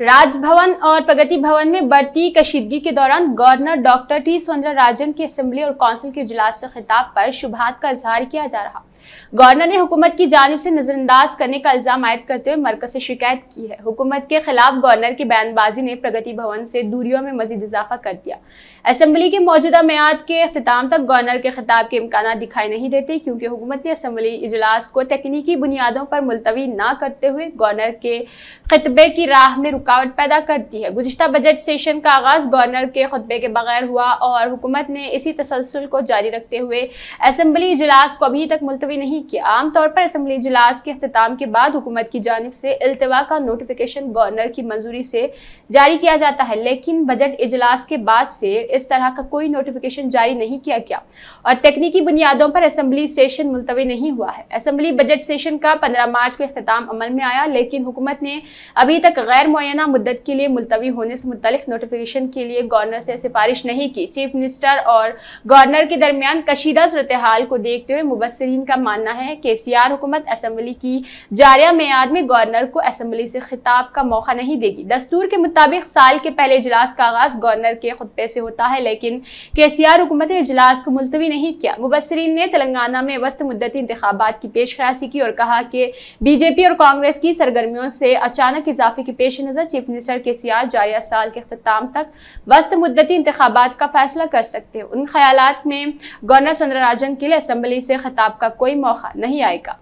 राजभवन और प्रगति भवन में बढ़ती कशीदगी के दौरान गवर्नर डॉक्टर टी राजन की असेंबली और काउंसिल के इजलास से खिताब पर शुभात का इजहार किया जा रहा गवर्नर ने हुकूमत की जानब से नजरअंदाज करने का इल्जाम आयद करते हुए मरकज से शिकायत की है हुकूमत के खिलाफ गवर्नर की बयानबाजी ने प्रगति भवन से दूरियों में मजीद इजाफा कर दिया असम्बली के मौजूदा मैयाद के अख्ताम तक गवर्नर के खिताब के इम्कान दिखाई नहीं देते क्योंकि हुकूमत ने असम्बली इजलास को तकनीकी बुनियादों पर मुलतवी ना करते हुए गवर्नर के खतबे की राह में रुकावट पैदा करती है गुजशत बजट सेशन का आगाज गवर्नर के खुतबे के बगैर हुआ और हुकूमत ने इसी तसलसल को जारी रखते हुए असम्बली इजलास को अभी तक मुलतवी नहीं किया आमतौर पर असम्बली इजलास के अख्ताम के बाद हुकूमत की जानब से अल्तवा का नोटिफिकेशन गवर्नर की मंजूरी से जारी किया जाता है लेकिन बजट इजलास के बाद से इस तरह का कोई नोटिफिकेशन जारी नहीं किया गया और तकनीकी बुनियादों पर असम्बली सेशन मुलतवी नहीं हुआ है असम्बली बजट सेशन का पंद्रह मार्च को अख्ताम अमल में आया लेकिन हुकूमत ने अभी तक गैर मुन मुतयना मुद्दत के लिए मुलतवी होने से मुतल नोटिफिकेशन के लिए गवर्नर से सिफारिश नहीं की चीफ मिनिस्टर और गवर्नर के दरमियान कशीदा सूरत हाल को देखते हुए मुबसरीन का मानना है के सी आर हुकूमत असम्बली की जारिया मैद में गवर्नर को असम्बली से खिताब का मौका नहीं देगी दस्तूर के मुताबिक साल के पहले इजलास का आगाज गवर्नर के खुतबे से होता है लेकिन के सी आर हुकूमत ने इजलास को मुलतवी नहीं किया मुबसरीन ने तेलंगाना में वस्त मुद्दती इंतबात की पेश की और कहा कि बीजेपी और कांग्रेस की सरगर्मियों से अचानक इजाफे के पेश नज़र मुनद चीफ मिनिस्टर के सियाह जारिया साल के अख्ताम तक वस्त मुद्दती इंतबात का फैसला कर सकते हैं उन ख्याल में गवर्नर राजन के लिए असम्बली से खिताब का कोई मौका नहीं आएगा